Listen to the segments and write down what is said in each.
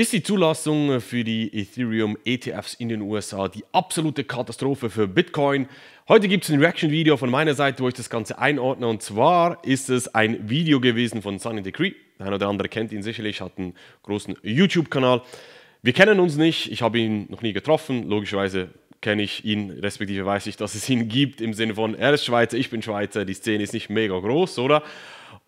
ist die Zulassung für die Ethereum-ETFs in den USA die absolute Katastrophe für Bitcoin. Heute gibt es ein Reaction-Video von meiner Seite, wo ich das Ganze einordne. Und zwar ist es ein Video gewesen von Sunny Decree. Der eine oder andere kennt ihn sicherlich, hat einen großen YouTube-Kanal. Wir kennen uns nicht, ich habe ihn noch nie getroffen. Logischerweise kenne ich ihn, respektive weiß ich, dass es ihn gibt, im Sinne von, er ist Schweizer, ich bin Schweizer, die Szene ist nicht mega groß, oder?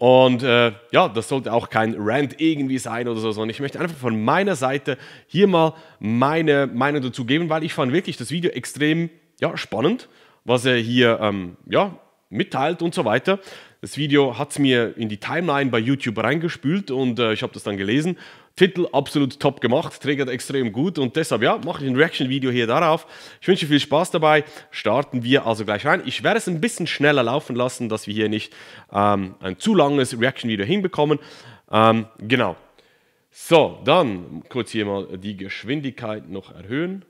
Und äh, ja, das sollte auch kein Rant irgendwie sein oder so, sondern ich möchte einfach von meiner Seite hier mal meine Meinung dazu geben, weil ich fand wirklich das Video extrem ja, spannend, was er hier ähm, ja, mitteilt und so weiter. Das Video hat es mir in die Timeline bei YouTube reingespült und äh, ich habe das dann gelesen Titel absolut top gemacht, triggert extrem gut und deshalb, ja, mache ich ein Reaction-Video hier darauf. Ich wünsche viel Spaß dabei. Starten wir also gleich rein. Ich werde es ein bisschen schneller laufen lassen, dass wir hier nicht ähm, ein zu langes Reaction-Video hinbekommen. Ähm, genau. So, dann kurz hier mal die Geschwindigkeit noch erhöhen.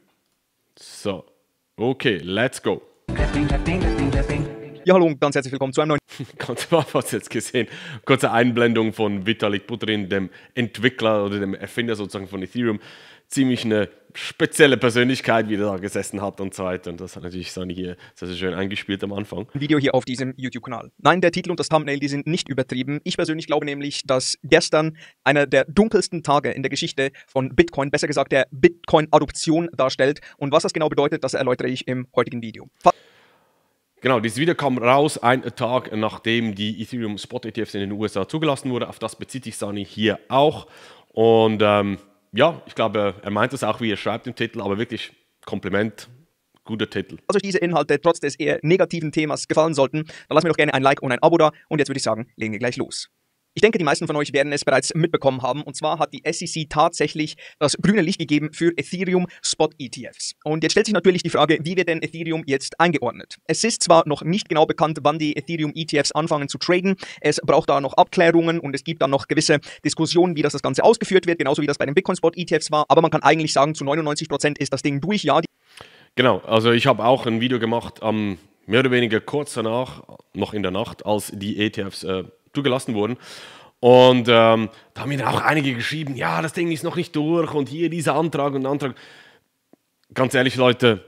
So, okay, let's go. Ja, hallo und ganz herzlich willkommen zu einem neuen Kannst du mal was jetzt gesehen. Kurze Einblendung von Vitalik Buterin, dem Entwickler oder dem Erfinder sozusagen von Ethereum. Ziemlich eine spezielle Persönlichkeit, wie er da gesessen hat und so weiter. Und das hat natürlich Sony hier sehr, sehr schön eingespielt am Anfang. Video hier auf diesem YouTube-Kanal. Nein, der Titel und das Thumbnail, die sind nicht übertrieben. Ich persönlich glaube nämlich, dass gestern einer der dunkelsten Tage in der Geschichte von Bitcoin, besser gesagt der Bitcoin-Adoption darstellt. Und was das genau bedeutet, das erläutere ich im heutigen Video. Fa Genau, dieses Video kam raus, ein Tag nachdem die Ethereum Spot ETFs in den USA zugelassen wurden. Auf das bezieht sich Sani hier auch. Und ähm, ja, ich glaube, er meint es auch, wie er schreibt im Titel, aber wirklich Kompliment. Guter Titel. Also diese Inhalte trotz des eher negativen Themas gefallen sollten, dann lass mir doch gerne ein Like und ein Abo da. Und jetzt würde ich sagen, legen wir gleich los. Ich denke, die meisten von euch werden es bereits mitbekommen haben. Und zwar hat die SEC tatsächlich das grüne Licht gegeben für Ethereum Spot ETFs. Und jetzt stellt sich natürlich die Frage, wie wird denn Ethereum jetzt eingeordnet? Es ist zwar noch nicht genau bekannt, wann die Ethereum ETFs anfangen zu traden. Es braucht da noch Abklärungen und es gibt da noch gewisse Diskussionen, wie das das Ganze ausgeführt wird, genauso wie das bei den Bitcoin Spot ETFs war. Aber man kann eigentlich sagen, zu 99 Prozent ist das Ding durch. Ja. Genau. Also ich habe auch ein Video gemacht am mehr oder weniger kurz danach, noch in der Nacht, als die ETFs äh, zugelassen wurden. Und ähm, da haben mir dann auch einige geschrieben, ja, das Ding ist noch nicht durch und hier dieser Antrag und Antrag. Ganz ehrlich, Leute,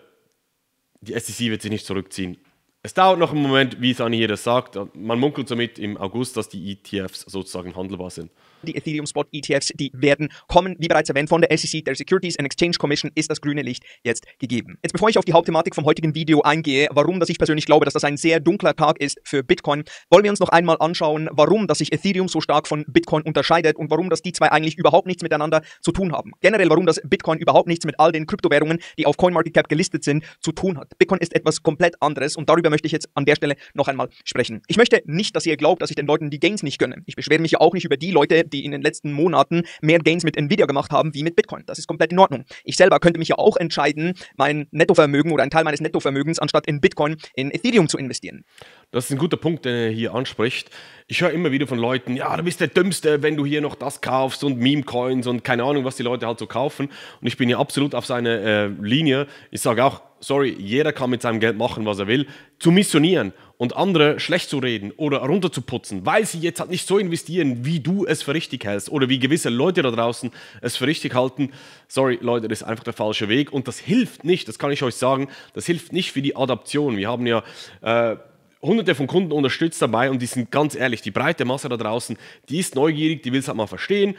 die SEC wird sich nicht zurückziehen. Es dauert noch einen Moment, wie Sani hier das sagt. Man munkelt somit im August, dass die ETFs sozusagen handelbar sind die Ethereum Spot ETFs, die werden kommen. Wie bereits erwähnt von der SEC, der Securities and Exchange Commission, ist das grüne Licht jetzt gegeben. Jetzt bevor ich auf die Hauptthematik vom heutigen Video eingehe, warum dass ich persönlich glaube, dass das ein sehr dunkler Tag ist für Bitcoin, wollen wir uns noch einmal anschauen, warum dass sich Ethereum so stark von Bitcoin unterscheidet und warum dass die zwei eigentlich überhaupt nichts miteinander zu tun haben. Generell, warum das Bitcoin überhaupt nichts mit all den Kryptowährungen, die auf CoinMarketCap gelistet sind, zu tun hat. Bitcoin ist etwas komplett anderes und darüber möchte ich jetzt an der Stelle noch einmal sprechen. Ich möchte nicht, dass ihr glaubt, dass ich den Leuten die Gains nicht gönne. Ich beschwere mich ja auch nicht über die Leute, die die in den letzten Monaten mehr Gains mit Nvidia gemacht haben wie mit Bitcoin. Das ist komplett in Ordnung. Ich selber könnte mich ja auch entscheiden, mein Nettovermögen oder einen Teil meines Nettovermögens anstatt in Bitcoin in Ethereum zu investieren. Das ist ein guter Punkt, den er hier anspricht. Ich höre immer wieder von Leuten, ja, du bist der Dümmste, wenn du hier noch das kaufst und Meme-Coins und keine Ahnung, was die Leute halt so kaufen. Und ich bin hier absolut auf seiner äh, Linie. Ich sage auch, sorry, jeder kann mit seinem Geld machen, was er will. Zu missionieren und andere schlecht zu reden oder runterzuputzen, weil sie jetzt halt nicht so investieren, wie du es für richtig hältst oder wie gewisse Leute da draußen es für richtig halten. Sorry, Leute, das ist einfach der falsche Weg und das hilft nicht, das kann ich euch sagen, das hilft nicht für die Adaption. Wir haben ja äh, hunderte von Kunden unterstützt dabei und die sind ganz ehrlich, die breite Masse da draußen, die ist neugierig, die will es halt mal verstehen,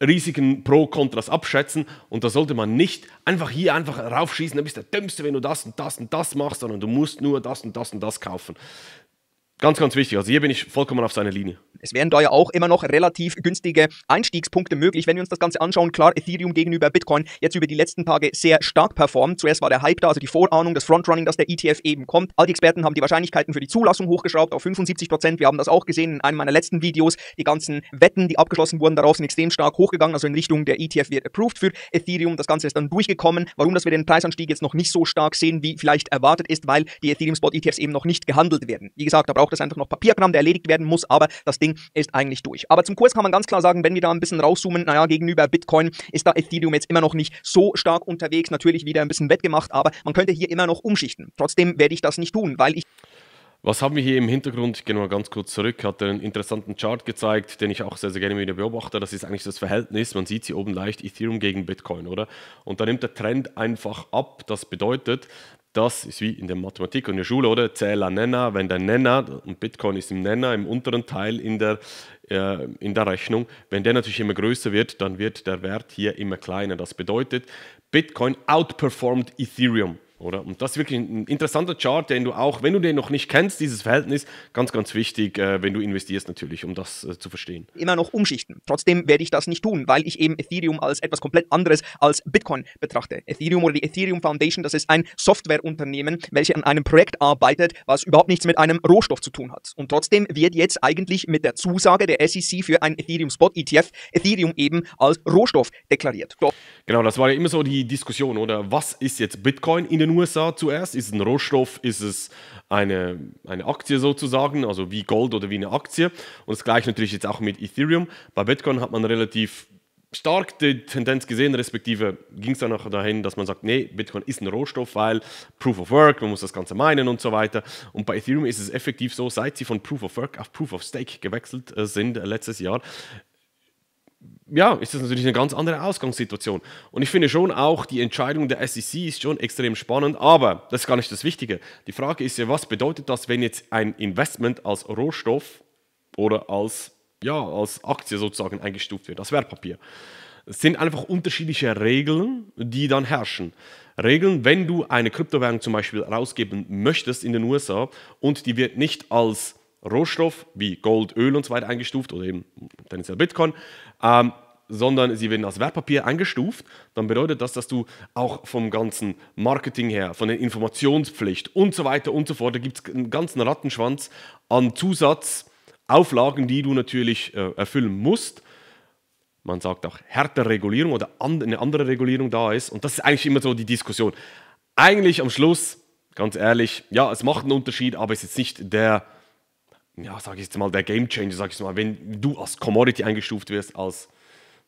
Risiken pro Kontras abschätzen und da sollte man nicht einfach hier einfach raufschießen, dann bist du der Dümmste, wenn du das und das und das machst, sondern du musst nur das und das und das kaufen. Ganz, ganz wichtig. Also hier bin ich vollkommen auf seiner Linie. Es wären da ja auch immer noch relativ günstige Einstiegspunkte möglich, wenn wir uns das Ganze anschauen. Klar, Ethereum gegenüber Bitcoin jetzt über die letzten Tage sehr stark performt. Zuerst war der Hype da, also die Vorahnung, das Frontrunning, dass der ETF eben kommt. All die Experten haben die Wahrscheinlichkeiten für die Zulassung hochgeschraubt auf 75 Prozent. Wir haben das auch gesehen in einem meiner letzten Videos. Die ganzen Wetten, die abgeschlossen wurden, darauf sind extrem stark hochgegangen, also in Richtung der ETF wird approved für Ethereum. Das Ganze ist dann durchgekommen. Warum, dass wir den Preisanstieg jetzt noch nicht so stark sehen, wie vielleicht erwartet ist, weil die Ethereum Spot ETFs eben noch nicht gehandelt werden. Wie gesagt, da braucht braucht es einfach noch Papierkram, der erledigt werden muss, aber das Ding ist eigentlich durch. Aber zum Kurs kann man ganz klar sagen, wenn wir da ein bisschen rauszoomen, naja, gegenüber Bitcoin ist da Ethereum jetzt immer noch nicht so stark unterwegs, natürlich wieder ein bisschen wettgemacht, aber man könnte hier immer noch umschichten. Trotzdem werde ich das nicht tun, weil ich was haben wir hier im Hintergrund? Ich gehe mal ganz kurz zurück. Hat einen interessanten Chart gezeigt, den ich auch sehr, sehr gerne wieder beobachte. Das ist eigentlich das Verhältnis. Man sieht hier oben leicht Ethereum gegen Bitcoin, oder? Und da nimmt der Trend einfach ab. Das bedeutet, das ist wie in der Mathematik und in der Schule, oder? Zähler Nenner, wenn der Nenner, und Bitcoin ist im Nenner, im unteren Teil in der, äh, in der Rechnung, wenn der natürlich immer größer wird, dann wird der Wert hier immer kleiner. Das bedeutet, Bitcoin outperformed Ethereum. Oder? Und das ist wirklich ein interessanter Chart, den du auch, wenn du den noch nicht kennst, dieses Verhältnis, ganz, ganz wichtig, äh, wenn du investierst natürlich, um das äh, zu verstehen. Immer noch umschichten. Trotzdem werde ich das nicht tun, weil ich eben Ethereum als etwas komplett anderes als Bitcoin betrachte. Ethereum oder die Ethereum Foundation, das ist ein Softwareunternehmen, welches an einem Projekt arbeitet, was überhaupt nichts mit einem Rohstoff zu tun hat. Und trotzdem wird jetzt eigentlich mit der Zusage der SEC für ein Ethereum Spot ETF Ethereum eben als Rohstoff deklariert. Doch Genau, das war ja immer so die Diskussion, oder? Was ist jetzt Bitcoin in den USA zuerst? Ist es ein Rohstoff? Ist es eine, eine Aktie sozusagen? Also wie Gold oder wie eine Aktie? Und das gleiche natürlich jetzt auch mit Ethereum. Bei Bitcoin hat man relativ stark die Tendenz gesehen, respektive ging es dann auch dahin, dass man sagt, nee, Bitcoin ist ein Rohstoff, weil Proof of Work, man muss das Ganze meinen und so weiter. Und bei Ethereum ist es effektiv so, seit sie von Proof of Work auf Proof of Stake gewechselt äh, sind äh, letztes Jahr, ja, ist das natürlich eine ganz andere Ausgangssituation. Und ich finde schon auch, die Entscheidung der SEC ist schon extrem spannend, aber das ist gar nicht das Wichtige. Die Frage ist ja, was bedeutet das, wenn jetzt ein Investment als Rohstoff oder als, ja, als Aktie sozusagen eingestuft wird, als Wertpapier? Es sind einfach unterschiedliche Regeln, die dann herrschen. Regeln, wenn du eine Kryptowährung zum Beispiel rausgeben möchtest in den USA und die wird nicht als Rohstoff wie Gold, Öl und so weiter eingestuft oder eben tendenziell Bitcoin, ähm, sondern sie werden als Wertpapier eingestuft, dann bedeutet das, dass du auch vom ganzen Marketing her, von der Informationspflicht und so weiter und so fort, da gibt es einen ganzen Rattenschwanz an Zusatzauflagen, die du natürlich äh, erfüllen musst. Man sagt auch härter Regulierung oder an, eine andere Regulierung da ist. Und das ist eigentlich immer so die Diskussion. Eigentlich am Schluss, ganz ehrlich, ja, es macht einen Unterschied, aber es ist jetzt nicht der ja, sage ich jetzt mal, der Game Changer, sag ich mal, wenn du als Commodity eingestuft wirst, als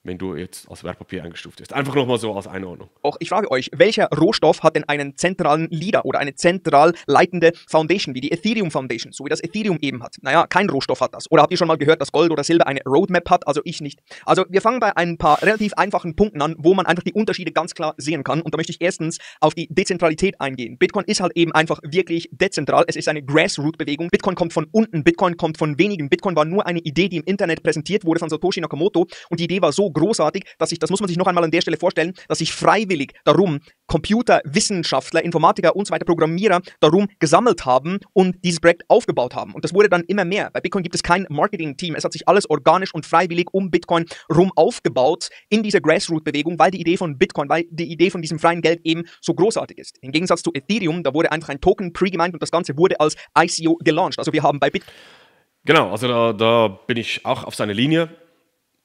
wenn du jetzt als Wertpapier eingestuft bist. Einfach nochmal so aus Einordnung. Auch ich frage euch, welcher Rohstoff hat denn einen zentralen Leader oder eine zentral leitende Foundation, wie die Ethereum Foundation, so wie das Ethereum eben hat? Naja, kein Rohstoff hat das. Oder habt ihr schon mal gehört, dass Gold oder Silber eine Roadmap hat? Also ich nicht. Also wir fangen bei ein paar relativ einfachen Punkten an, wo man einfach die Unterschiede ganz klar sehen kann. Und da möchte ich erstens auf die Dezentralität eingehen. Bitcoin ist halt eben einfach wirklich dezentral. Es ist eine Grassroot-Bewegung. Bitcoin kommt von unten, Bitcoin kommt von wenigen. Bitcoin war nur eine Idee, die im Internet präsentiert wurde von Satoshi Nakamoto. Und die Idee war so so großartig, dass ich, das muss man sich noch einmal an der Stelle vorstellen, dass ich freiwillig darum Computerwissenschaftler, Informatiker und so weiter, Programmierer darum gesammelt haben und dieses Projekt aufgebaut haben. Und das wurde dann immer mehr. Bei Bitcoin gibt es kein Marketing-Team. Es hat sich alles organisch und freiwillig um Bitcoin rum aufgebaut in dieser Grassroot-Bewegung, weil die Idee von Bitcoin, weil die Idee von diesem freien Geld eben so großartig ist. Im Gegensatz zu Ethereum, da wurde einfach ein Token pre-gemeint und das Ganze wurde als ICO gelauncht. Also wir haben bei Bitcoin Genau, also da, da, bin ich auch auf seiner Linie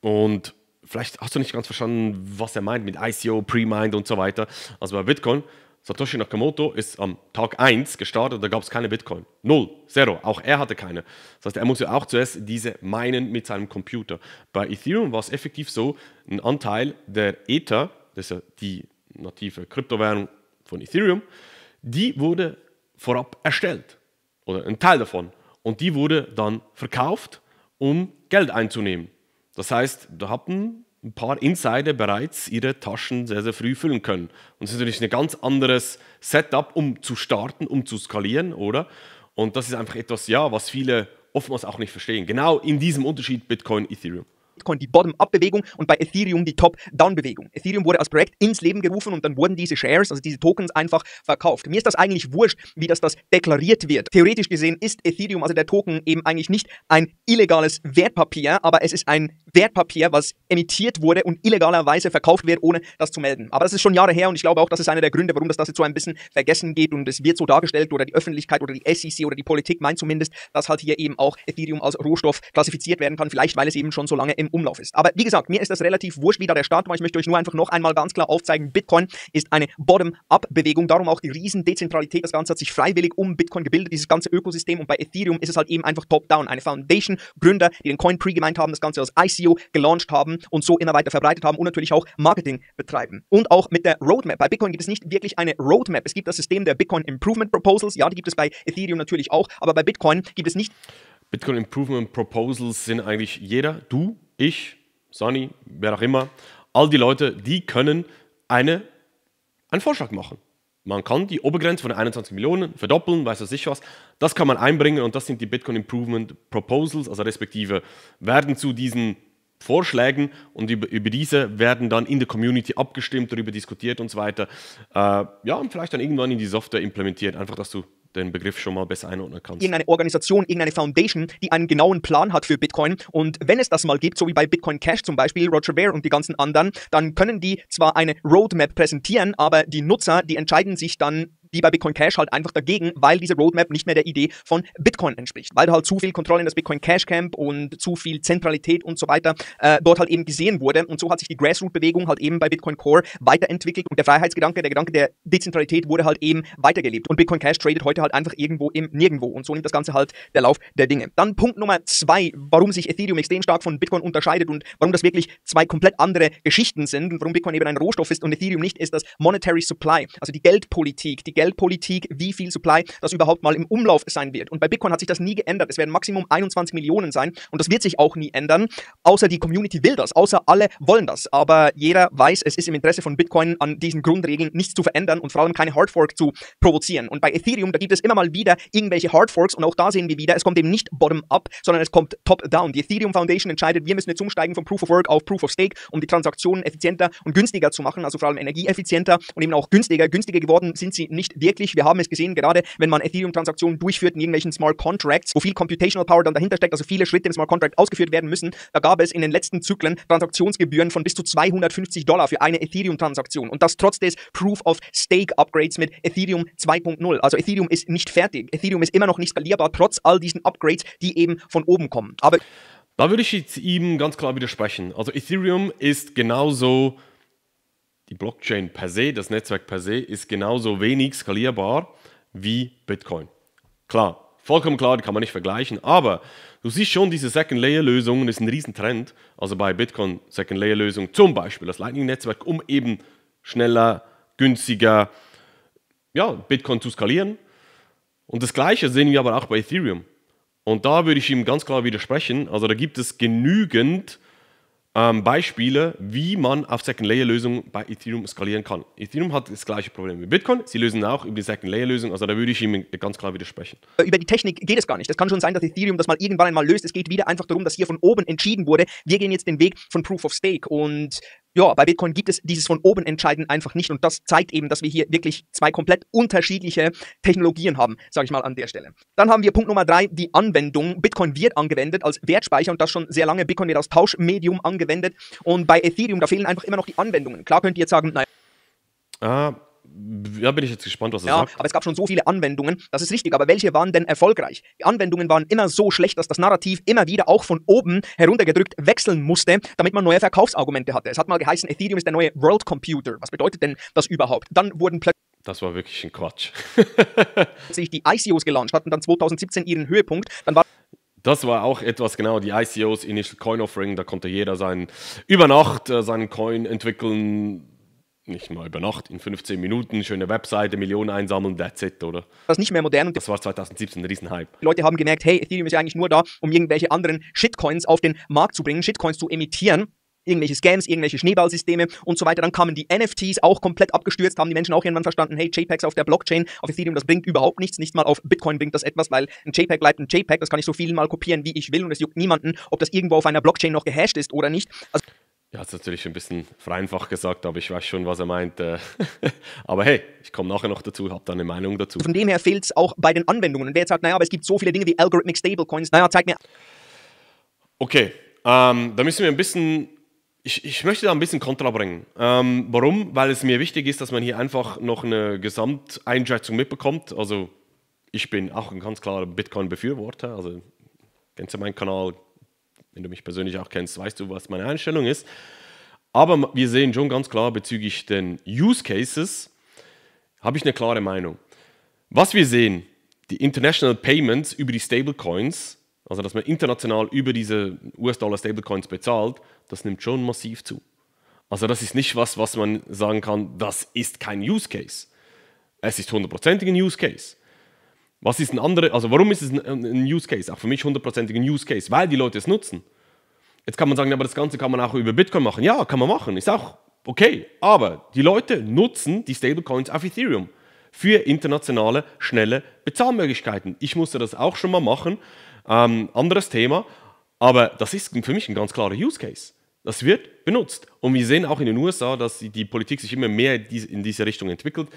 und vielleicht hast du nicht ganz verstanden, was er meint mit ICO, Pre-Mind und so weiter. Also bei Bitcoin, Satoshi Nakamoto ist am Tag 1 gestartet, da gab es keine Bitcoin. Null, zero, auch er hatte keine. Das heißt, er muss ja auch zuerst diese meinen mit seinem Computer. Bei Ethereum war es effektiv so, ein Anteil der Ether, das ist ja die native Kryptowährung von Ethereum, die wurde vorab erstellt oder ein Teil davon. Und die wurde dann verkauft, um Geld einzunehmen. Das heißt, da hatten ein paar Insider bereits ihre Taschen sehr, sehr früh füllen können. Und es ist natürlich ein ganz anderes Setup, um zu starten, um zu skalieren, oder? Und das ist einfach etwas, ja, was viele oftmals auch nicht verstehen. Genau in diesem Unterschied Bitcoin, Ethereum. Bitcoin die Bottom-up-Bewegung und bei Ethereum die Top-down-Bewegung. Ethereum wurde als Projekt ins Leben gerufen und dann wurden diese Shares, also diese Tokens, einfach verkauft. Mir ist das eigentlich wurscht, wie das, das deklariert wird. Theoretisch gesehen ist Ethereum, also der Token, eben eigentlich nicht ein illegales Wertpapier, aber es ist ein Wertpapier, was emittiert wurde und illegalerweise verkauft wird, ohne das zu melden. Aber das ist schon Jahre her und ich glaube auch, das ist einer der Gründe, warum das, das jetzt so ein bisschen vergessen geht und es wird so dargestellt oder die Öffentlichkeit oder die SEC oder die Politik meint zumindest, dass halt hier eben auch Ethereum als Rohstoff klassifiziert werden kann, vielleicht weil es eben schon so lange im im Umlauf ist. Aber wie gesagt, mir ist das relativ wurscht, wie da der Start war. Ich möchte euch nur einfach noch einmal ganz klar aufzeigen, Bitcoin ist eine Bottom-up-Bewegung, darum auch die riesen Dezentralität. Das Ganze hat sich freiwillig um Bitcoin gebildet, dieses ganze Ökosystem. Und bei Ethereum ist es halt eben einfach top-down. Eine Foundation, Gründer, die den Coin pre-gemeint haben, das Ganze als ICO gelauncht haben und so immer weiter verbreitet haben und natürlich auch Marketing betreiben. Und auch mit der Roadmap. Bei Bitcoin gibt es nicht wirklich eine Roadmap. Es gibt das System der Bitcoin Improvement Proposals. Ja, die gibt es bei Ethereum natürlich auch, aber bei Bitcoin gibt es nicht. Bitcoin Improvement Proposals sind eigentlich jeder, du, ich, Sonny, wer auch immer, all die Leute, die können eine, einen Vorschlag machen. Man kann die Obergrenze von 21 Millionen verdoppeln, weiß er sich was. Das kann man einbringen und das sind die Bitcoin Improvement Proposals, also respektive werden zu diesen Vorschlägen und über, über diese werden dann in der Community abgestimmt, darüber diskutiert und so weiter. Äh, ja, und vielleicht dann irgendwann in die Software implementiert, einfach, dass du den Begriff schon mal besser einordnen kannst. Irgendeine Organisation, irgendeine Foundation, die einen genauen Plan hat für Bitcoin. Und wenn es das mal gibt, so wie bei Bitcoin Cash zum Beispiel, Roger Ver und die ganzen anderen, dann können die zwar eine Roadmap präsentieren, aber die Nutzer, die entscheiden sich dann die bei Bitcoin Cash halt einfach dagegen, weil diese Roadmap nicht mehr der Idee von Bitcoin entspricht, weil halt zu viel Kontrolle in das Bitcoin Cash Camp und zu viel Zentralität und so weiter äh, dort halt eben gesehen wurde. Und so hat sich die Grassroot-Bewegung halt eben bei Bitcoin Core weiterentwickelt und der Freiheitsgedanke, der Gedanke der Dezentralität wurde halt eben weitergelebt. Und Bitcoin Cash tradet heute halt einfach irgendwo im Nirgendwo. Und so nimmt das Ganze halt der Lauf der Dinge. Dann Punkt Nummer zwei, warum sich Ethereum extrem stark von Bitcoin unterscheidet und warum das wirklich zwei komplett andere Geschichten sind und warum Bitcoin eben ein Rohstoff ist und Ethereum nicht, ist das Monetary Supply, also die Geldpolitik, die Geld Geldpolitik, wie viel Supply das überhaupt mal im Umlauf sein wird. Und bei Bitcoin hat sich das nie geändert. Es werden Maximum 21 Millionen sein und das wird sich auch nie ändern, außer die Community will das, außer alle wollen das. Aber jeder weiß, es ist im Interesse von Bitcoin, an diesen Grundregeln nichts zu verändern und vor allem keine Hardfork zu provozieren. Und bei Ethereum, da gibt es immer mal wieder irgendwelche Hardforks und auch da sehen wir wieder, es kommt eben nicht bottom-up, sondern es kommt top-down. Die Ethereum Foundation entscheidet, wir müssen jetzt umsteigen von Proof of Work auf Proof of Stake, um die Transaktionen effizienter und günstiger zu machen, also vor allem energieeffizienter und eben auch günstiger. Günstiger geworden sind sie nicht wirklich. Wir haben es gesehen, gerade wenn man Ethereum-Transaktionen durchführt in irgendwelchen Smart Contracts, wo viel Computational Power dann dahinter steckt, also viele Schritte im Smart Contract ausgeführt werden müssen, da gab es in den letzten Zyklen Transaktionsgebühren von bis zu 250 Dollar für eine Ethereum-Transaktion. Und das trotz des Proof of Stake Upgrades mit Ethereum 2.0. Also Ethereum ist nicht fertig. Ethereum ist immer noch nicht skalierbar, trotz all diesen Upgrades, die eben von oben kommen. Aber da würde ich jetzt ihm ganz klar widersprechen. Also Ethereum ist genauso die Blockchain per se, das Netzwerk per se, ist genauso wenig skalierbar wie Bitcoin. Klar, vollkommen klar, die kann man nicht vergleichen, aber du siehst schon, diese Second-Layer-Lösungen ist ein Riesentrend. Also bei Bitcoin Second-Layer-Lösung zum Beispiel das Lightning-Netzwerk, um eben schneller, günstiger ja, Bitcoin zu skalieren. Und das Gleiche sehen wir aber auch bei Ethereum. Und da würde ich ihm ganz klar widersprechen. Also da gibt es genügend ähm, Beispiele, wie man auf Second-Layer-Lösungen bei Ethereum skalieren kann. Ethereum hat das gleiche Problem wie Bitcoin. Sie lösen auch über die Second-Layer-Lösung. Also da würde ich ihm ganz klar widersprechen. Äh, über die Technik geht es gar nicht. Es kann schon sein, dass Ethereum das mal irgendwann einmal löst. Es geht wieder einfach darum, dass hier von oben entschieden wurde, wir gehen jetzt den Weg von Proof of Stake. Und ja, bei Bitcoin gibt es dieses von oben entscheiden einfach nicht und das zeigt eben, dass wir hier wirklich zwei komplett unterschiedliche Technologien haben, sage ich mal an der Stelle. Dann haben wir Punkt Nummer drei, die Anwendung. Bitcoin wird angewendet als Wertspeicher und das schon sehr lange. Bitcoin wird als Tauschmedium angewendet und bei Ethereum, da fehlen einfach immer noch die Anwendungen. Klar könnt ihr jetzt sagen, naja. Ah, ja, bin ich jetzt gespannt, was er ja, sagt. Aber es gab schon so viele Anwendungen, das ist richtig, aber welche waren denn erfolgreich? Die Anwendungen waren immer so schlecht, dass das Narrativ immer wieder auch von oben heruntergedrückt wechseln musste, damit man neue Verkaufsargumente hatte. Es hat mal geheißen, Ethereum ist der neue World Computer. Was bedeutet denn das überhaupt? Dann wurden plötzlich das war wirklich ein Quatsch. sich die ICOs gelauncht hatten dann 2017 ihren Höhepunkt, dann war das war auch etwas genau, die ICOs, Initial Coin Offering, da konnte jeder seinen über Nacht äh, seinen Coin entwickeln, nicht mal über Nacht, in 15 Minuten, schöne Webseite, Millionen einsammeln, that's it, oder? Das ist nicht mehr modern. Und das war 2017 ein Riesenhype. Die Leute haben gemerkt, hey, Ethereum ist ja eigentlich nur da, um irgendwelche anderen Shitcoins auf den Markt zu bringen, Shitcoins zu emittieren irgendwelche Scams, irgendwelche Schneeballsysteme und so weiter. Dann kamen die NFTs auch komplett abgestürzt, haben die Menschen auch irgendwann verstanden, hey, JPEGs auf der Blockchain, auf Ethereum, das bringt überhaupt nichts, nicht mal auf Bitcoin bringt das etwas, weil ein JPEG bleibt ein JPEG, das kann ich so viel mal kopieren, wie ich will und es juckt niemanden, ob das irgendwo auf einer Blockchain noch gehasht ist oder nicht. Also ja, das ist natürlich ein bisschen vereinfacht gesagt, aber ich weiß schon, was er meint. Äh. aber hey, ich komme nachher noch dazu, habe da eine Meinung dazu. Von dem her fehlt es auch bei den Anwendungen. Und wer jetzt sagt, naja, aber es gibt so viele Dinge wie Algorithmic Stablecoins, naja, zeig mir. Okay, ähm, da müssen wir ein bisschen, ich, ich möchte da ein bisschen Kontra bringen. Ähm, warum? Weil es mir wichtig ist, dass man hier einfach noch eine Gesamteinschätzung mitbekommt. Also ich bin auch ein ganz klarer Bitcoin-Befürworter, also kennst du meinen Kanal, wenn du mich persönlich auch kennst, weißt du, was meine Einstellung ist. Aber wir sehen schon ganz klar bezüglich den Use Cases, habe ich eine klare Meinung. Was wir sehen, die International Payments über die Stablecoins, also dass man international über diese US-Dollar-Stablecoins bezahlt, das nimmt schon massiv zu. Also das ist nicht was, was man sagen kann, das ist kein Use Case. Es ist hundertprozentig ein Use Case. Was ist ein anderer, also warum ist es ein, Use Case? Auch für mich hundertprozentig ein Use Case, weil die Leute es nutzen. Jetzt kann man sagen, aber das Ganze kann man auch über Bitcoin machen. Ja, kann man machen, ist auch okay. Aber die Leute nutzen die Stablecoins auf Ethereum für internationale, schnelle Bezahlmöglichkeiten. Ich musste das auch schon mal machen. Ähm, anderes Thema, aber das ist für mich ein ganz klarer Use Case. Das wird benutzt. Und wir sehen auch in den USA, dass die Politik sich immer mehr in diese Richtung entwickelt,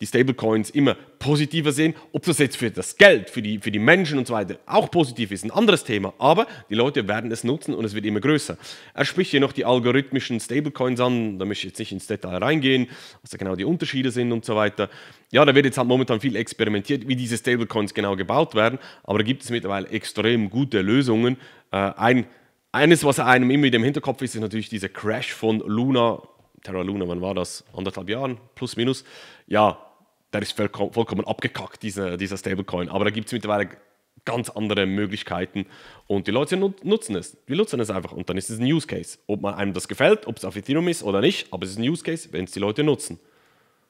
die Stablecoins immer positiver sehen. Ob das jetzt für das Geld, für die, für die Menschen und so weiter auch positiv ist, ein anderes Thema. Aber die Leute werden es nutzen und es wird immer größer. Er spricht hier noch die algorithmischen Stablecoins an, da möchte ich jetzt nicht ins Detail reingehen, was da genau die Unterschiede sind und so weiter. Ja, da wird jetzt halt momentan viel experimentiert, wie diese Stablecoins genau gebaut werden, aber da gibt es mittlerweile extrem gute Lösungen. Äh, ein eines, was einem immer wieder im Hinterkopf ist, ist natürlich dieser Crash von Luna, Terra Luna, wann war das? Anderthalb Jahren, plus minus. Ja, der ist vollkommen, abgekackt, dieser, dieser Stablecoin. Aber da gibt es mittlerweile ganz andere Möglichkeiten und die Leute nutzen es. Wir nutzen es einfach und dann ist es ein Use Case. Ob man einem das gefällt, ob es auf Ethereum ist oder nicht, aber es ist ein Use Case, wenn es die Leute nutzen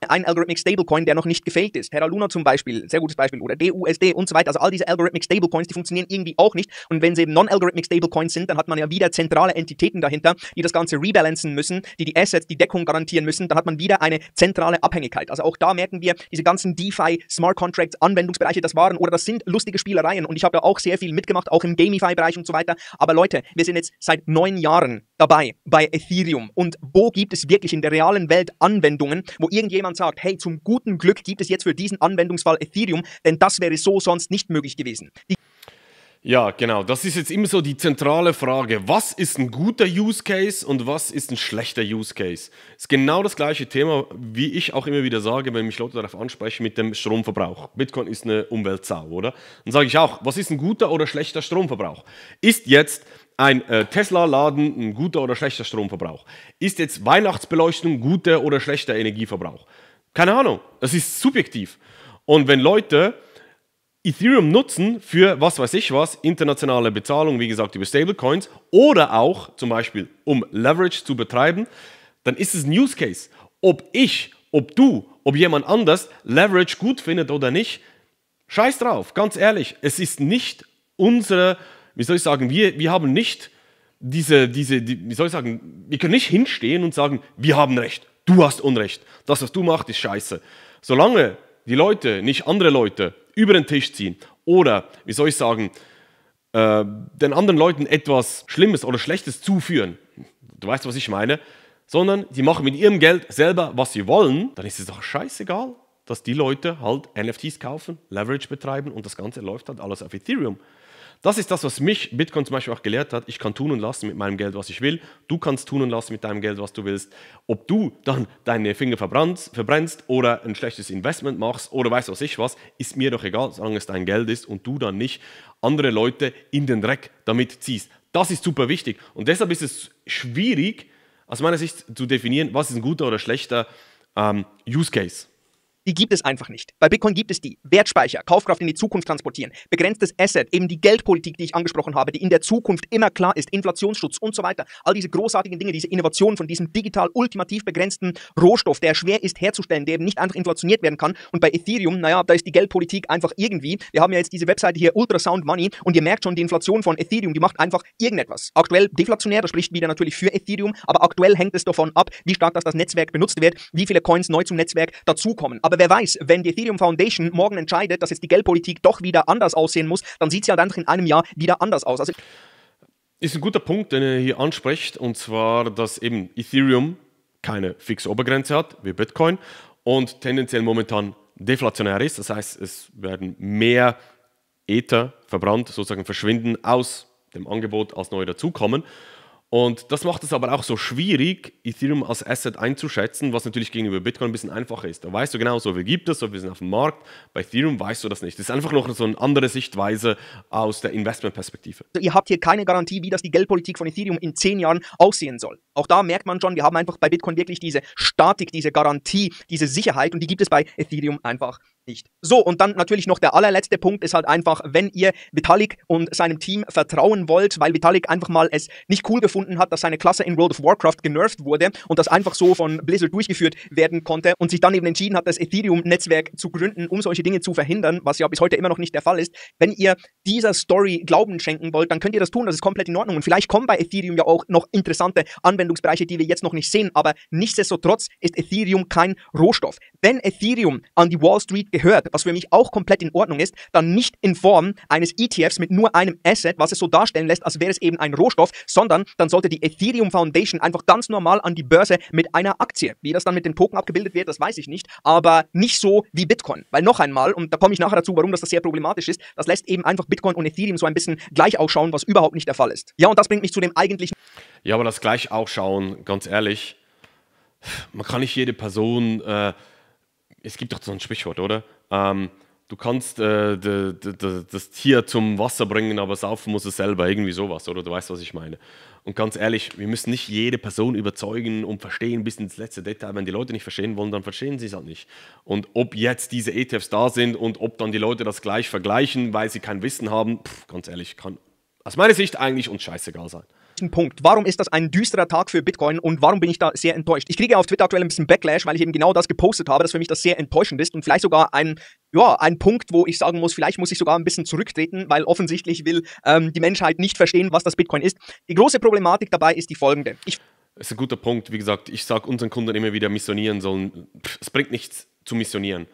ein Algorithmic Stablecoin, der noch nicht gefaked ist. Terra Luna zum Beispiel, sehr gutes Beispiel, oder DUSD und so weiter. Also all diese Algorithmic Stablecoins, die funktionieren irgendwie auch nicht. Und wenn sie eben Non-Algorithmic Stablecoins sind, dann hat man ja wieder zentrale Entitäten dahinter, die das Ganze rebalancen müssen, die die Assets, die Deckung garantieren müssen. Dann hat man wieder eine zentrale Abhängigkeit. Also auch da merken wir, diese ganzen DeFi, Smart Contracts, Anwendungsbereiche, das waren oder das sind lustige Spielereien. Und ich habe da auch sehr viel mitgemacht, auch im Gamify-Bereich und so weiter. Aber Leute, wir sind jetzt seit neun Jahren dabei bei Ethereum und wo gibt es wirklich in der realen Welt Anwendungen, wo irgendjemand sagt, hey, zum guten Glück gibt es jetzt für diesen Anwendungsfall Ethereum, denn das wäre so sonst nicht möglich gewesen. Die ja, genau. Das ist jetzt immer so die zentrale Frage. Was ist ein guter Use Case und was ist ein schlechter Use Case? Das Ist genau das gleiche Thema, wie ich auch immer wieder sage, wenn mich Leute darauf ansprechen mit dem Stromverbrauch. Bitcoin ist eine Umweltsau, oder? Dann sage ich auch, was ist ein guter oder schlechter Stromverbrauch? Ist jetzt ein äh, Tesla-Laden ein guter oder schlechter Stromverbrauch? Ist jetzt Weihnachtsbeleuchtung guter oder schlechter Energieverbrauch? Keine Ahnung. Das ist subjektiv. Und wenn Leute Ethereum nutzen für was weiß ich was, internationale Bezahlung, wie gesagt, über Stablecoins oder auch zum Beispiel, um Leverage zu betreiben, dann ist es ein Use Case. Ob ich, ob du, ob jemand anders Leverage gut findet oder nicht, scheiß drauf, ganz ehrlich. Es ist nicht unsere, wie soll ich sagen, wir, wir haben nicht diese, diese die, wie soll ich sagen, wir können nicht hinstehen und sagen, wir haben Recht, du hast Unrecht, das, was du machst, ist scheiße. Solange die Leute, nicht andere Leute, über den Tisch ziehen oder, wie soll ich sagen, äh, den anderen Leuten etwas Schlimmes oder Schlechtes zuführen, du weißt, was ich meine, sondern die machen mit ihrem Geld selber, was sie wollen, dann ist es doch scheißegal, dass die Leute halt NFTs kaufen, Leverage betreiben und das Ganze läuft halt alles auf Ethereum. Das ist das, was mich Bitcoin zum Beispiel auch gelehrt hat. Ich kann tun und lassen mit meinem Geld, was ich will. Du kannst tun und lassen mit deinem Geld, was du willst. Ob du dann deine Finger verbrennst, verbrennst oder ein schlechtes Investment machst oder weiß was ich was, ist mir doch egal, solange es dein Geld ist und du dann nicht andere Leute in den Dreck damit ziehst. Das ist super wichtig. Und deshalb ist es schwierig, aus meiner Sicht zu definieren, was ist ein guter oder schlechter ähm, Use Case die gibt es einfach nicht. Bei Bitcoin gibt es die. Wertspeicher, Kaufkraft in die Zukunft transportieren, begrenztes Asset, eben die Geldpolitik, die ich angesprochen habe, die in der Zukunft immer klar ist, Inflationsschutz und so weiter. All diese großartigen Dinge, diese Innovationen von diesem digital ultimativ begrenzten Rohstoff, der schwer ist herzustellen, der eben nicht einfach inflationiert werden kann. Und bei Ethereum, naja, da ist die Geldpolitik einfach irgendwie. Wir haben ja jetzt diese Webseite hier, Ultrasound Money, und ihr merkt schon, die Inflation von Ethereum, die macht einfach irgendetwas. Aktuell deflationär, das spricht wieder natürlich für Ethereum, aber aktuell hängt es davon ab, wie stark das, das Netzwerk benutzt wird, wie viele Coins neu zum Netzwerk dazukommen. Aber aber wer weiß, wenn die Ethereum Foundation morgen entscheidet, dass jetzt die Geldpolitik doch wieder anders aussehen muss, dann sieht sie ja dann in einem Jahr wieder anders aus. Also ist ein guter Punkt, den ihr hier anspricht, und zwar, dass eben Ethereum keine fixe Obergrenze hat, wie Bitcoin, und tendenziell momentan deflationär ist. Das heißt, es werden mehr Ether verbrannt, sozusagen verschwinden aus dem Angebot als neue dazukommen. Und das macht es aber auch so schwierig, Ethereum als Asset einzuschätzen, was natürlich gegenüber Bitcoin ein bisschen einfacher ist. Da weißt du genau, so viel gibt es, so viel sind auf dem Markt. Bei Ethereum weißt du das nicht. Das ist einfach noch so eine andere Sichtweise aus der Investmentperspektive. Also ihr habt hier keine Garantie, wie das die Geldpolitik von Ethereum in zehn Jahren aussehen soll. Auch da merkt man schon, wir haben einfach bei Bitcoin wirklich diese Statik, diese Garantie, diese Sicherheit und die gibt es bei Ethereum einfach nicht. So, und dann natürlich noch der allerletzte Punkt ist halt einfach, wenn ihr Vitalik und seinem Team vertrauen wollt, weil Vitalik einfach mal es nicht cool gefunden hat, dass seine Klasse in World of Warcraft genervt wurde und das einfach so von Blizzard durchgeführt werden konnte und sich dann eben entschieden hat, das Ethereum-Netzwerk zu gründen, um solche Dinge zu verhindern, was ja bis heute immer noch nicht der Fall ist. Wenn ihr dieser Story Glauben schenken wollt, dann könnt ihr das tun, das ist komplett in Ordnung und vielleicht kommen bei Ethereum ja auch noch interessante Anwendungen Anwendungsbereiche, die wir jetzt noch nicht sehen, aber nichtsdestotrotz ist Ethereum kein Rohstoff. Wenn Ethereum an die Wall Street gehört, was für mich auch komplett in Ordnung ist, dann nicht in Form eines ETFs mit nur einem Asset, was es so darstellen lässt, als wäre es eben ein Rohstoff, sondern dann sollte die Ethereum Foundation einfach ganz normal an die Börse mit einer Aktie. Wie das dann mit dem Token abgebildet wird, das weiß ich nicht, aber nicht so wie Bitcoin. Weil noch einmal, und da komme ich nachher dazu, warum das, das sehr problematisch ist, das lässt eben einfach Bitcoin und Ethereum so ein bisschen gleich ausschauen, was überhaupt nicht der Fall ist. Ja, und das bringt mich zu dem eigentlichen. Ja, aber das gleich auch schauen, ganz ehrlich. Man kann nicht jede Person, äh, es gibt doch so ein Sprichwort, oder? Ähm, du kannst äh, de, de, de, das Tier zum Wasser bringen, aber saufen muss es selber, irgendwie sowas, oder? Du weißt, was ich meine. Und ganz ehrlich, wir müssen nicht jede Person überzeugen und verstehen bis ins letzte Detail. Wenn die Leute nicht verstehen wollen, dann verstehen sie es halt nicht. Und ob jetzt diese ETFs da sind und ob dann die Leute das gleich vergleichen, weil sie kein Wissen haben, pff, ganz ehrlich, kann aus meiner Sicht eigentlich uns scheißegal sein nächsten Punkt. Warum ist das ein düsterer Tag für Bitcoin und warum bin ich da sehr enttäuscht? Ich kriege auf Twitter aktuell ein bisschen Backlash, weil ich eben genau das gepostet habe, dass für mich das sehr enttäuschend ist und vielleicht sogar ein, ja, ein Punkt, wo ich sagen muss, vielleicht muss ich sogar ein bisschen zurücktreten, weil offensichtlich will ähm, die Menschheit nicht verstehen, was das Bitcoin ist. Die große Problematik dabei ist die folgende. Ich das ist ein guter Punkt. Wie gesagt, ich sage unseren Kunden immer wieder, missionieren sollen. Pff, es bringt nichts zu missionieren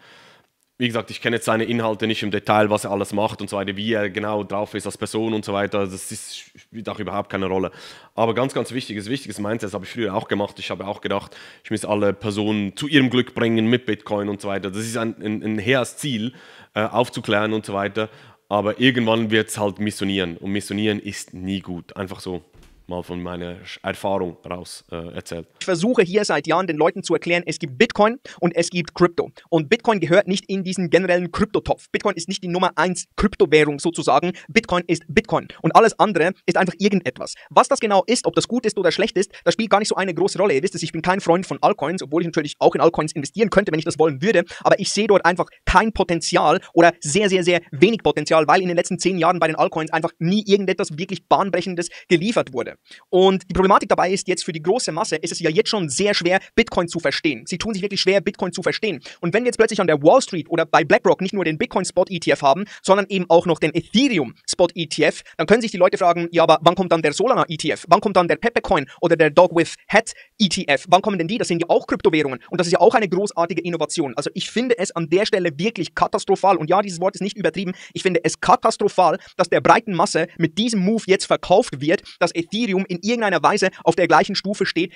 wie gesagt, ich kenne jetzt seine Inhalte nicht im Detail, was er alles macht und so weiter, wie er genau drauf ist als Person und so weiter. Das ist, spielt auch überhaupt keine Rolle. Aber ganz, ganz wichtiges, wichtiges Mindset, das habe ich früher auch gemacht. Ich habe auch gedacht, ich muss alle Personen zu ihrem Glück bringen mit Bitcoin und so weiter. Das ist ein, ein, ein hehres Ziel, äh, aufzuklären und so weiter. Aber irgendwann wird es halt missionieren. Und missionieren ist nie gut. Einfach so mal von meiner Erfahrung raus äh, erzählt. Ich versuche hier seit Jahren den Leuten zu erklären, es gibt Bitcoin und es gibt Krypto. Und Bitcoin gehört nicht in diesen generellen Kryptotopf. Bitcoin ist nicht die Nummer 1 Kryptowährung sozusagen. Bitcoin ist Bitcoin. Und alles andere ist einfach irgendetwas. Was das genau ist, ob das gut ist oder schlecht ist, das spielt gar nicht so eine große Rolle. Ihr wisst es, ich bin kein Freund von Altcoins, obwohl ich natürlich auch in Altcoins investieren könnte, wenn ich das wollen würde. Aber ich sehe dort einfach kein Potenzial oder sehr, sehr, sehr wenig Potenzial, weil in den letzten zehn Jahren bei den Altcoins einfach nie irgendetwas wirklich Bahnbrechendes geliefert wurde. Und die Problematik dabei ist jetzt für die große Masse, ist es ja jetzt schon sehr schwer, Bitcoin zu verstehen. Sie tun sich wirklich schwer, Bitcoin zu verstehen. Und wenn wir jetzt plötzlich an der Wall Street oder bei BlackRock nicht nur den Bitcoin Spot ETF haben, sondern eben auch noch den Ethereum Spot ETF, dann können sich die Leute fragen, ja, aber wann kommt dann der Solana ETF? Wann kommt dann der Pepecoin oder der Dog with Hat ETF? Wann kommen denn die? Das sind ja auch Kryptowährungen. Und das ist ja auch eine großartige Innovation. Also ich finde es an der Stelle wirklich katastrophal. Und ja, dieses Wort ist nicht übertrieben. Ich finde es katastrophal, dass der breiten Masse mit diesem Move jetzt verkauft wird, dass Ethereum Ethereum in irgendeiner Weise auf der gleichen Stufe steht.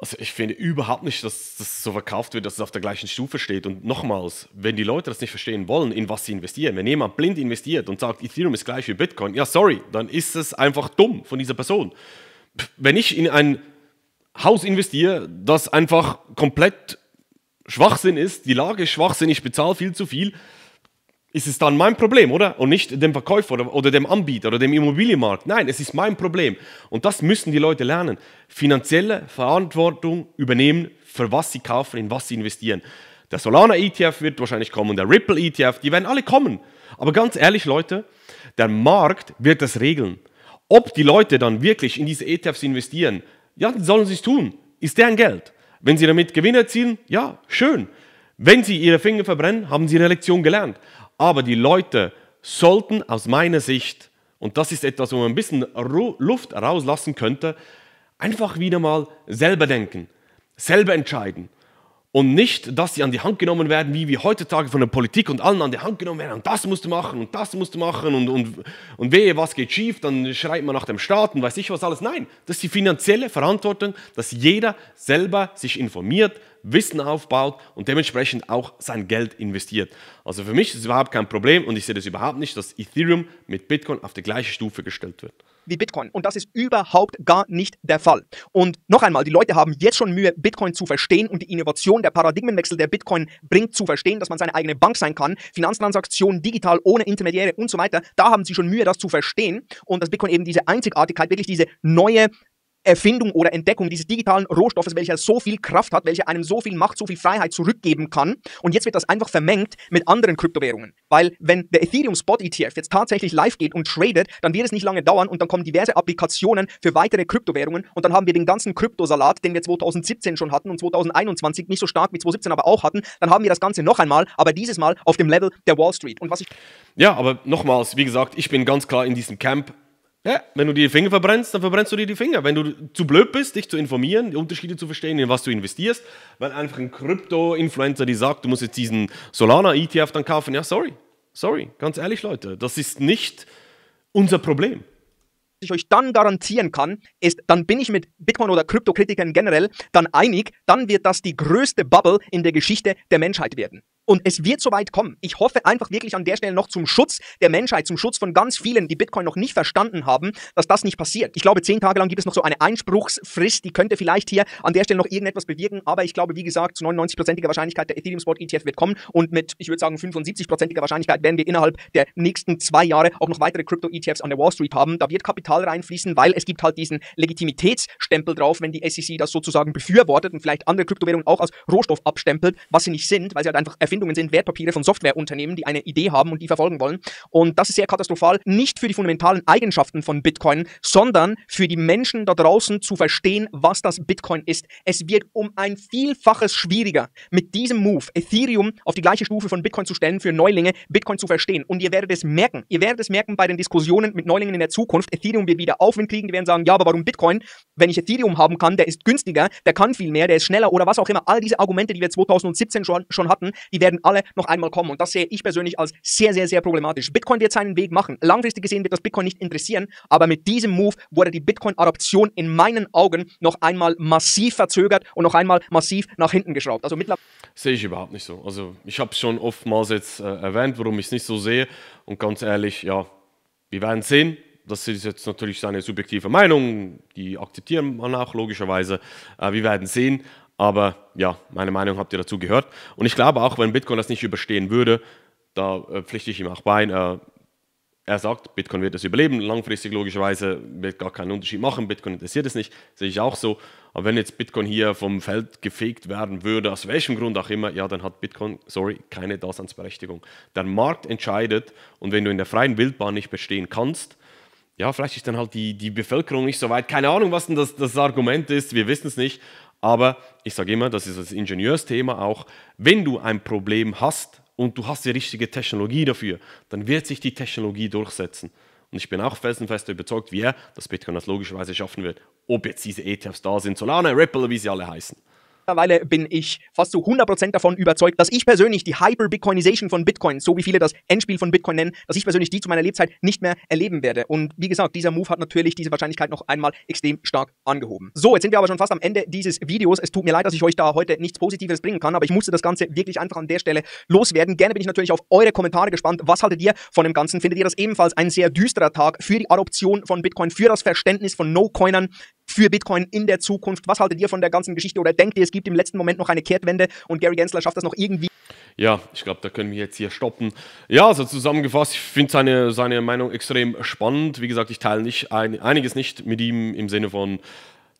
Also ich finde überhaupt nicht, dass das so verkauft wird, dass es auf der gleichen Stufe steht. Und nochmals, wenn die Leute das nicht verstehen wollen, in was sie investieren, wenn jemand blind investiert und sagt, Ethereum ist gleich wie Bitcoin, ja sorry, dann ist es einfach dumm von dieser Person. Wenn ich in ein Haus investiere, das einfach komplett Schwachsinn ist, die Lage ist Schwachsinn, ich bezahle viel zu viel, ist es dann mein Problem, oder? Und nicht dem Verkäufer oder, oder, dem Anbieter oder dem Immobilienmarkt. Nein, es ist mein Problem. Und das müssen die Leute lernen. Finanzielle Verantwortung übernehmen, für was sie kaufen, in was sie investieren. Der Solana ETF wird wahrscheinlich kommen, der Ripple ETF, die werden alle kommen. Aber ganz ehrlich, Leute, der Markt wird das regeln. Ob die Leute dann wirklich in diese ETFs investieren, ja, sollen sie es tun. Ist deren Geld. Wenn sie damit Gewinne erzielen, ja, schön. Wenn sie ihre Finger verbrennen, haben sie ihre Lektion gelernt. Aber die Leute sollten aus meiner Sicht, und das ist etwas, wo man ein bisschen Luft rauslassen könnte, einfach wieder mal selber denken, selber entscheiden. Und nicht, dass sie an die Hand genommen werden, wie wir heutzutage von der Politik und allen an die Hand genommen werden. Und das musst du machen und das musst du machen und, und, und wehe, was geht schief, dann schreit man nach dem Staat und weiß ich was alles. Nein, das ist die finanzielle Verantwortung, dass jeder selber sich informiert, Wissen aufbaut und dementsprechend auch sein Geld investiert. Also für mich ist es überhaupt kein Problem und ich sehe das überhaupt nicht, dass Ethereum mit Bitcoin auf die gleiche Stufe gestellt wird wie Bitcoin. Und das ist überhaupt gar nicht der Fall. Und noch einmal, die Leute haben jetzt schon Mühe, Bitcoin zu verstehen und die Innovation, der Paradigmenwechsel, der Bitcoin bringt, zu verstehen, dass man seine eigene Bank sein kann, Finanztransaktionen digital, ohne Intermediäre und so weiter. Da haben sie schon Mühe, das zu verstehen und dass Bitcoin eben diese Einzigartigkeit, wirklich diese neue Erfindung oder Entdeckung dieses digitalen Rohstoffes, welcher so viel Kraft hat, welcher einem so viel Macht, so viel Freiheit zurückgeben kann. Und jetzt wird das einfach vermengt mit anderen Kryptowährungen. Weil wenn der Ethereum Spot ETF jetzt tatsächlich live geht und tradet, dann wird es nicht lange dauern und dann kommen diverse Applikationen für weitere Kryptowährungen und dann haben wir den ganzen Kryptosalat, den wir 2017 schon hatten und 2021 nicht so stark wie 2017 aber auch hatten. Dann haben wir das Ganze noch einmal, aber dieses Mal auf dem Level der Wall Street. Und was ich ja, aber nochmals, wie gesagt, ich bin ganz klar in diesem Camp ja, wenn du dir die Finger verbrennst, dann verbrennst du dir die Finger. Wenn du zu blöd bist, dich zu informieren, die Unterschiede zu verstehen, in was du investierst, weil einfach ein Krypto-Influencer dir sagt, du musst jetzt diesen Solana-ETF dann kaufen, ja, sorry. Sorry, ganz ehrlich, Leute, das ist nicht unser Problem Was ich euch dann garantieren kann, ist, dann bin ich mit Bitcoin oder Krypto-Kritikern generell dann einig, dann wird das die größte Bubble in der Geschichte der Menschheit werden. Und es wird soweit kommen. Ich hoffe einfach wirklich an der Stelle noch zum Schutz der Menschheit, zum Schutz von ganz vielen, die Bitcoin noch nicht verstanden haben, dass das nicht passiert. Ich glaube, zehn Tage lang gibt es noch so eine Einspruchsfrist, die könnte vielleicht hier an der Stelle noch irgendetwas bewirken. Aber ich glaube, wie gesagt, zu 99 Wahrscheinlichkeit, der Ethereum Spot ETF wird kommen. Und mit, ich würde sagen, 75%iger Wahrscheinlichkeit werden wir innerhalb der nächsten zwei Jahre auch noch weitere Crypto-ETFs an der Wall Street haben. Da wird Kapital reinfließen, weil es gibt halt diesen Legitimitätsstempel drauf, wenn die SEC das sozusagen befürwortet und vielleicht andere Kryptowährungen auch als Rohstoff abstempelt, was sie nicht sind, weil sie halt einfach erfinden Erfindungen sind Wertpapiere von Softwareunternehmen, die eine Idee haben und die verfolgen wollen. Und das ist sehr katastrophal, nicht für die fundamentalen Eigenschaften von Bitcoin, sondern für die Menschen da draußen zu verstehen, was das Bitcoin ist. Es wird um ein Vielfaches schwieriger, mit diesem Move Ethereum auf die gleiche Stufe von Bitcoin zu stellen, für Neulinge Bitcoin zu verstehen. Und ihr werdet es merken. Ihr werdet es merken bei den Diskussionen mit Neulingen in der Zukunft. Ethereum wird wieder Aufwind kriegen. Die werden sagen, ja, aber warum Bitcoin? Wenn ich Ethereum haben kann, der ist günstiger, der kann viel mehr, der ist schneller oder was auch immer. All diese Argumente, die wir 2017 schon, schon hatten, die werden werden alle noch einmal kommen. Und das sehe ich persönlich als sehr, sehr, sehr problematisch. Bitcoin wird seinen Weg machen. Langfristig gesehen wird das Bitcoin nicht interessieren, aber mit diesem Move wurde die Bitcoin-Adoption in meinen Augen noch einmal massiv verzögert und noch einmal massiv nach hinten geschraubt. Also mittlerweile. Sehe ich überhaupt nicht so. Also ich habe es schon oftmals jetzt äh, erwähnt, warum ich es nicht so sehe. Und ganz ehrlich, ja, wir werden sehen. Das ist jetzt natürlich seine subjektive Meinung, die akzeptieren man auch logischerweise. Äh, wir werden sehen. Aber ja, meine Meinung habt ihr dazu gehört. Und ich glaube auch, wenn Bitcoin das nicht überstehen würde, da äh, pflichte ich ihm auch bei. Äh, er sagt, Bitcoin wird das überleben, langfristig logischerweise wird gar keinen Unterschied machen, Bitcoin interessiert es nicht, sehe ich auch so. Aber wenn jetzt Bitcoin hier vom Feld gefegt werden würde, aus welchem Grund auch immer, ja, dann hat Bitcoin, sorry, keine Daseinsberechtigung. Der Markt entscheidet und wenn du in der freien Wildbahn nicht bestehen kannst, ja, vielleicht ist dann halt die, die Bevölkerung nicht so weit. Keine Ahnung, was denn das, das Argument ist, wir wissen es nicht. Aber ich sage immer, das ist das Ingenieursthema auch, wenn du ein Problem hast und du hast die richtige Technologie dafür, dann wird sich die Technologie durchsetzen. Und ich bin auch felsenfest überzeugt, wie er das Bitcoin das logischerweise schaffen wird. Ob jetzt diese ETFs da sind, Solana, Ripple, wie sie alle heißen. Mittlerweile bin ich fast zu 100% davon überzeugt, dass ich persönlich die Hyper-Bitcoinization von Bitcoin, so wie viele das Endspiel von Bitcoin nennen, dass ich persönlich die zu meiner Lebzeit nicht mehr erleben werde. Und wie gesagt, dieser Move hat natürlich diese Wahrscheinlichkeit noch einmal extrem stark angehoben. So, jetzt sind wir aber schon fast am Ende dieses Videos. Es tut mir leid, dass ich euch da heute nichts Positives bringen kann, aber ich musste das Ganze wirklich einfach an der Stelle loswerden. Gerne bin ich natürlich auf eure Kommentare gespannt. Was haltet ihr von dem Ganzen? Findet ihr das ebenfalls ein sehr düsterer Tag für die Adoption von Bitcoin, für das Verständnis von No-Coinern? für Bitcoin in der Zukunft? Was haltet ihr von der ganzen Geschichte oder denkt ihr, es gibt im letzten Moment noch eine Kehrtwende und Gary Gensler schafft das noch irgendwie? Ja, ich glaube, da können wir jetzt hier stoppen. Ja, also zusammengefasst, ich finde seine, seine Meinung extrem spannend. Wie gesagt, ich teile nicht ein, einiges nicht mit ihm im Sinne von,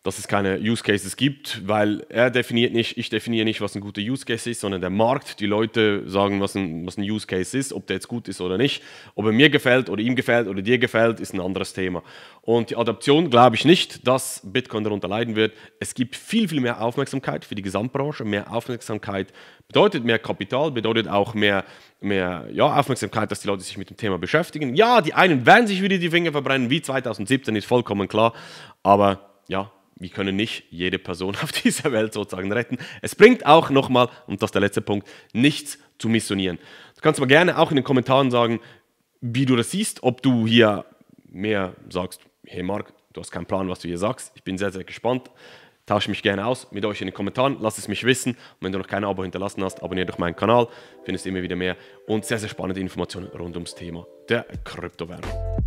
dass es keine Use Cases gibt, weil er definiert nicht, ich definiere nicht, was ein guter Use Case ist, sondern der Markt, die Leute sagen, was ein, was ein Use Case ist, ob der jetzt gut ist oder nicht. Ob er mir gefällt oder ihm gefällt oder dir gefällt, ist ein anderes Thema. Und die Adaption glaube ich nicht, dass Bitcoin darunter leiden wird. Es gibt viel, viel mehr Aufmerksamkeit für die Gesamtbranche. Mehr Aufmerksamkeit bedeutet mehr Kapital, bedeutet auch mehr, mehr ja, Aufmerksamkeit, dass die Leute sich mit dem Thema beschäftigen. Ja, die einen werden sich wieder die Finger verbrennen, wie 2017 ist vollkommen klar, aber ja, wir können nicht jede Person auf dieser Welt sozusagen retten. Es bringt auch nochmal, und das ist der letzte Punkt, nichts zu missionieren. Du kannst aber gerne auch in den Kommentaren sagen, wie du das siehst, ob du hier mehr sagst, hey Marc, du hast keinen Plan, was du hier sagst. Ich bin sehr, sehr gespannt. Tausche mich gerne aus mit euch in den Kommentaren, Lass es mich wissen. Und wenn du noch kein Abo hinterlassen hast, abonniere doch meinen Kanal, findest immer wieder mehr und sehr, sehr spannende Informationen rund ums Thema der Kryptowährung.